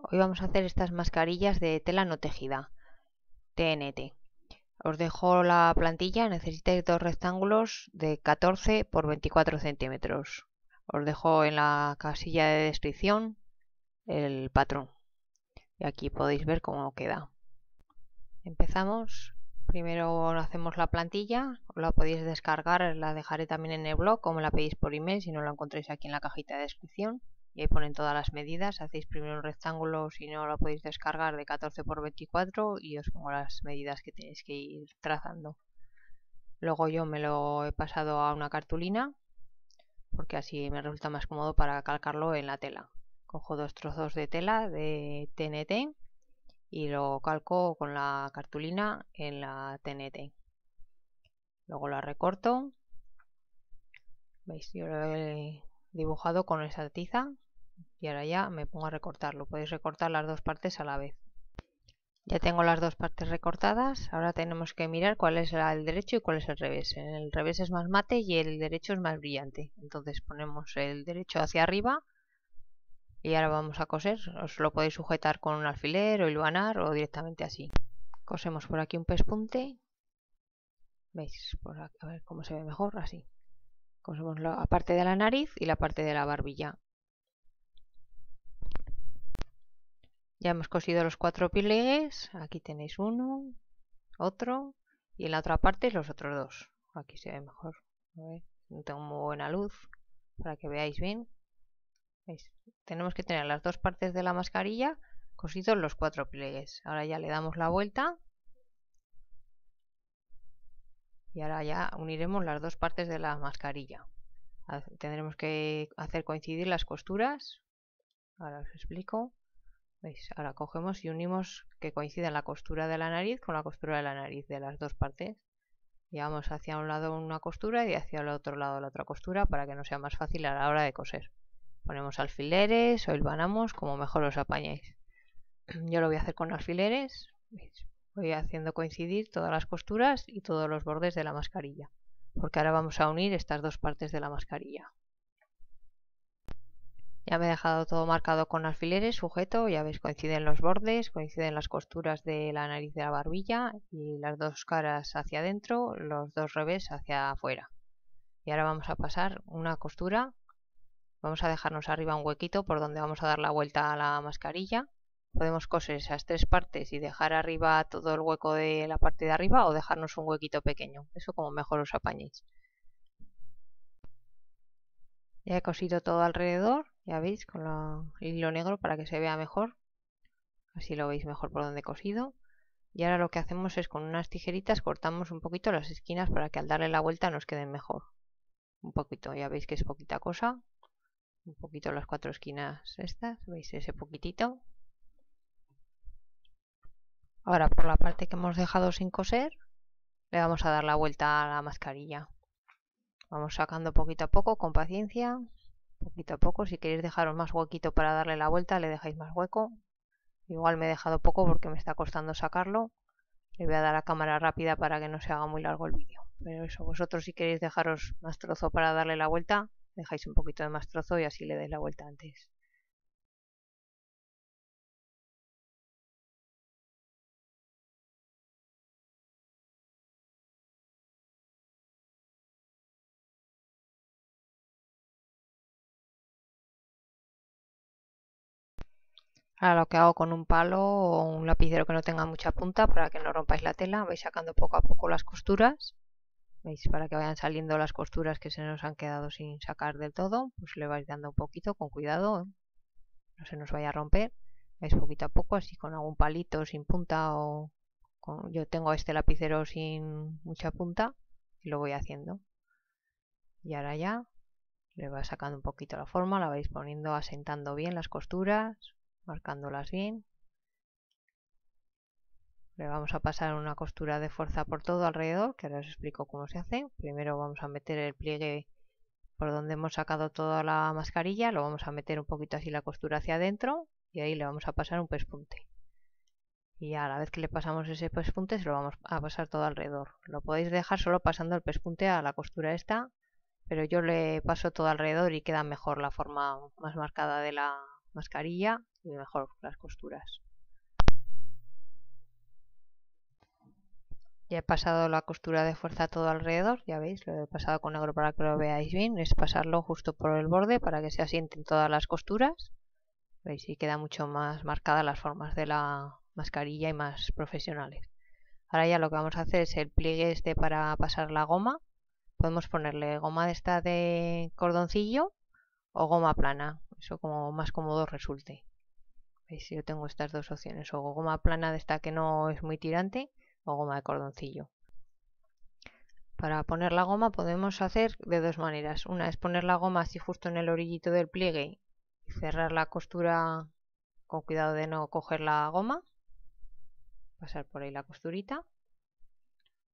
Hoy vamos a hacer estas mascarillas de tela no tejida, TNT. Os dejo la plantilla, necesitáis dos rectángulos de 14 por 24 centímetros. Os dejo en la casilla de descripción el patrón. Y aquí podéis ver cómo queda. Empezamos. Primero hacemos la plantilla, la podéis descargar, la dejaré también en el blog, como la pedís por email si no la encontráis aquí en la cajita de descripción y ahí ponen todas las medidas. Hacéis primero un rectángulo, si no lo podéis descargar, de 14 por 24 y os pongo las medidas que tenéis que ir trazando. Luego yo me lo he pasado a una cartulina porque así me resulta más cómodo para calcarlo en la tela. Cojo dos trozos de tela de TNT y lo calco con la cartulina en la TNT. Luego la recorto. ¿Veis? Yo lo he dibujado con esa tiza y ahora ya me pongo a recortarlo. Podéis recortar las dos partes a la vez. Ya tengo las dos partes recortadas, ahora tenemos que mirar cuál es el derecho y cuál es el revés. El revés es más mate y el derecho es más brillante. Entonces ponemos el derecho hacia arriba y ahora vamos a coser. Os lo podéis sujetar con un alfiler o hilvanar o directamente así. Cosemos por aquí un pespunte. ¿Veis? Por pues a ver cómo se ve mejor, así. Cosemos la parte de la nariz y la parte de la barbilla. Ya hemos cosido los cuatro pliegues, aquí tenéis uno, otro, y en la otra parte los otros dos. Aquí se ve mejor, tengo muy buena luz para que veáis bien. Tenemos que tener las dos partes de la mascarilla cosidos los cuatro pliegues. Ahora ya le damos la vuelta y ahora ya uniremos las dos partes de la mascarilla. Tendremos que hacer coincidir las costuras. Ahora os explico. Ahora cogemos y unimos que coincida la costura de la nariz con la costura de la nariz de las dos partes. Llevamos hacia un lado una costura y hacia el otro lado la otra costura para que no sea más fácil a la hora de coser. Ponemos alfileres o hilvanamos como mejor os apañéis. Yo lo voy a hacer con alfileres. Voy haciendo coincidir todas las costuras y todos los bordes de la mascarilla. Porque ahora vamos a unir estas dos partes de la mascarilla. Ya me he dejado todo marcado con alfileres, sujeto, ya veis, coinciden los bordes, coinciden las costuras de la nariz de la barbilla y las dos caras hacia adentro, los dos revés hacia afuera. Y ahora vamos a pasar una costura, vamos a dejarnos arriba un huequito por donde vamos a dar la vuelta a la mascarilla. Podemos coser esas tres partes y dejar arriba todo el hueco de la parte de arriba o dejarnos un huequito pequeño, eso como mejor os apañéis. Ya he cosido todo alrededor, ya veis con el hilo negro para que se vea mejor así lo veis mejor por donde he cosido y ahora lo que hacemos es con unas tijeritas cortamos un poquito las esquinas para que al darle la vuelta nos queden mejor un poquito, ya veis que es poquita cosa un poquito las cuatro esquinas estas, veis ese poquitito ahora por la parte que hemos dejado sin coser le vamos a dar la vuelta a la mascarilla vamos sacando poquito a poco con paciencia poquito a poco. Si queréis dejaros más huequito para darle la vuelta, le dejáis más hueco. Igual me he dejado poco porque me está costando sacarlo. Le voy a dar a cámara rápida para que no se haga muy largo el vídeo. Pero eso, vosotros si queréis dejaros más trozo para darle la vuelta, dejáis un poquito de más trozo y así le dais la vuelta antes. Ahora lo que hago con un palo o un lapicero que no tenga mucha punta para que no rompáis la tela, vais sacando poco a poco las costuras, veis para que vayan saliendo las costuras que se nos han quedado sin sacar del todo, pues le vais dando un poquito con cuidado, ¿eh? no se nos vaya a romper, Veis poquito a poco así con algún palito sin punta o yo tengo este lapicero sin mucha punta y lo voy haciendo. Y ahora ya le va sacando un poquito la forma, la vais poniendo asentando bien las costuras marcándolas bien. Le vamos a pasar una costura de fuerza por todo alrededor, que ahora os explico cómo se hace. Primero vamos a meter el pliegue por donde hemos sacado toda la mascarilla, lo vamos a meter un poquito así la costura hacia adentro y ahí le vamos a pasar un pespunte. Y a la vez que le pasamos ese pespunte se lo vamos a pasar todo alrededor. Lo podéis dejar solo pasando el pespunte a la costura esta, pero yo le paso todo alrededor y queda mejor la forma más marcada de la mascarilla y mejor las costuras. Ya he pasado la costura de fuerza todo alrededor, ya veis, lo he pasado con negro para que lo veáis bien, es pasarlo justo por el borde para que se asienten todas las costuras. Veis, si queda mucho más marcadas las formas de la mascarilla y más profesionales. Ahora ya lo que vamos a hacer es el pliegue este para pasar la goma. Podemos ponerle goma de esta de cordoncillo o goma plana eso como más cómodo resulte. si Yo tengo estas dos opciones, o goma plana de esta que no es muy tirante, o goma de cordoncillo. Para poner la goma podemos hacer de dos maneras. Una es poner la goma así justo en el orillito del pliegue y cerrar la costura con cuidado de no coger la goma. Pasar por ahí la costurita.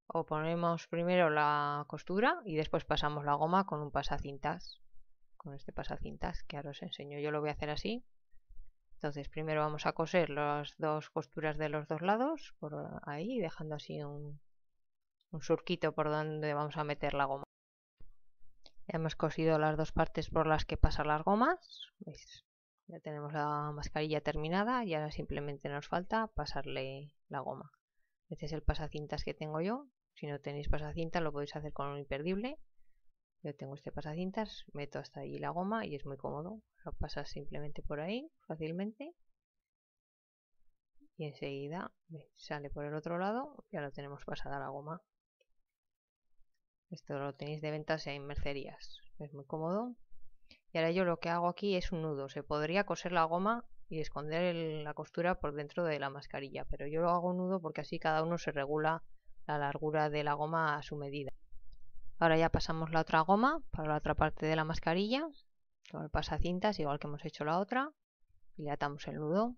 O ponemos primero la costura y después pasamos la goma con un pasacintas con este pasacintas que ahora os enseño. Yo lo voy a hacer así. Entonces primero vamos a coser las dos costuras de los dos lados por ahí, dejando así un, surquito por donde vamos a meter la goma. Ya hemos cosido las dos partes por las que pasan las gomas. Ya tenemos la mascarilla terminada y ahora simplemente nos falta pasarle la goma. Este es el pasacintas que tengo yo. Si no tenéis pasacintas lo podéis hacer con un imperdible yo tengo este pasacintas, meto hasta ahí la goma y es muy cómodo. Lo pasas simplemente por ahí, fácilmente. Y enseguida sale por el otro lado, ya lo tenemos pasada la goma. Esto lo tenéis de venta si hay mercerías. Es muy cómodo. Y ahora yo lo que hago aquí es un nudo. Se podría coser la goma y esconder la costura por dentro de la mascarilla, pero yo lo hago un nudo porque así cada uno se regula la largura de la goma a su medida. Ahora ya pasamos la otra goma para la otra parte de la mascarilla, con el pasacintas, igual que hemos hecho la otra, y le atamos el nudo,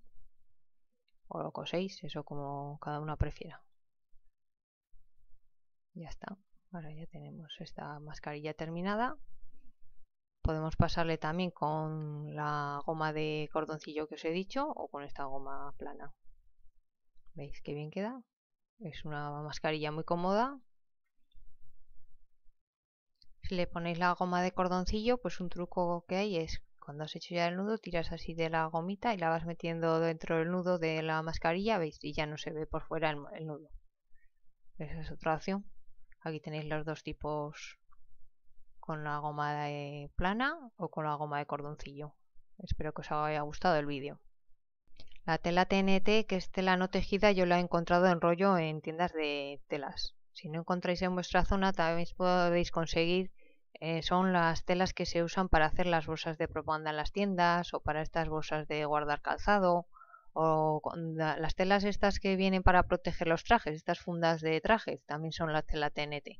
o lo coséis, eso como cada una prefiera. Ya está, ahora ya tenemos esta mascarilla terminada. Podemos pasarle también con la goma de cordoncillo que os he dicho o con esta goma plana. ¿Veis qué bien queda? Es una mascarilla muy cómoda le ponéis la goma de cordoncillo, pues un truco que hay es cuando has hecho ya el nudo, tiras así de la gomita y la vas metiendo dentro del nudo de la mascarilla, veis, y ya no se ve por fuera el, nudo. Esa es otra opción. Aquí tenéis los dos tipos con la goma plana o con la goma de cordoncillo. Espero que os haya gustado el vídeo. La tela TNT, que es tela no tejida, yo la he encontrado en rollo en tiendas de telas. Si no encontráis en vuestra zona, también podéis conseguir eh, son las telas que se usan para hacer las bolsas de propaganda en las tiendas o para estas bolsas de guardar calzado o las telas estas que vienen para proteger los trajes, estas fundas de trajes, también son las tela TNT.